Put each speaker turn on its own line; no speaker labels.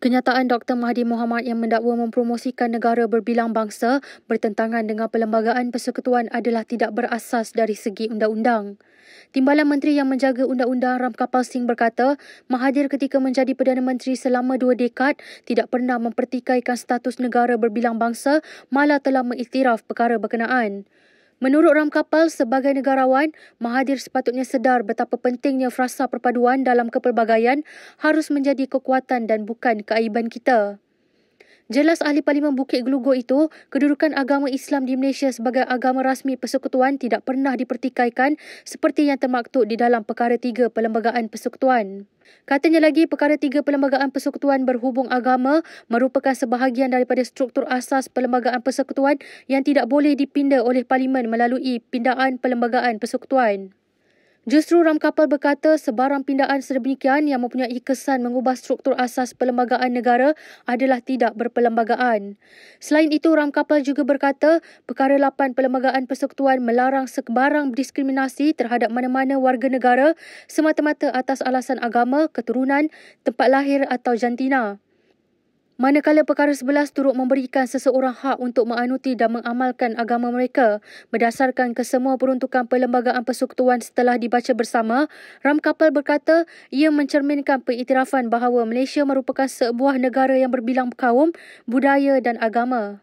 Kenyataan Dr. Mahdi Mohamad yang mendakwa mempromosikan negara berbilang bangsa bertentangan dengan Perlembagaan Persekutuan adalah tidak berasas dari segi undang-undang. Timbalan Menteri yang menjaga undang-undang Ram Kapal Singh berkata, Mahathir ketika menjadi Perdana Menteri selama dua dekad tidak pernah mempertikaikan status negara berbilang bangsa malah telah mengiktiraf perkara berkenaan. Menurut Ram Kapal, sebagai negarawan, Mahathir sepatutnya sedar betapa pentingnya frasa perpaduan dalam kepelbagaian harus menjadi kekuatan dan bukan keaiban kita. Jelas ahli parlimen Bukit Gelugor itu, kedudukan agama Islam di Malaysia sebagai agama rasmi persekutuan tidak pernah dipertikaikan seperti yang termaktub di dalam perkara 3 Perlembagaan Persekutuan. Katanya lagi, perkara 3 Perlembagaan Persekutuan berhubung agama merupakan sebahagian daripada struktur asas Perlembagaan Persekutuan yang tidak boleh dipindah oleh parlimen melalui pindaan Perlembagaan Persekutuan. Justru Ram Kapal berkata sebarang pindaan sedemikian yang mempunyai kesan mengubah struktur asas perlembagaan negara adalah tidak berperlembagaan. Selain itu, Ram Kapal juga berkata perkara 8 Perlembagaan Persekutuan melarang sebarang diskriminasi terhadap mana-mana warga negara semata-mata atas alasan agama, keturunan, tempat lahir atau jantina. Manakala perkara sebelas turut memberikan seseorang hak untuk menganuti dan mengamalkan agama mereka berdasarkan kesemua peruntukan Perlembagaan Persekutuan setelah dibaca bersama, Ram Kapal berkata ia mencerminkan pengiktirafan bahawa Malaysia merupakan sebuah negara yang berbilang kaum, budaya dan agama.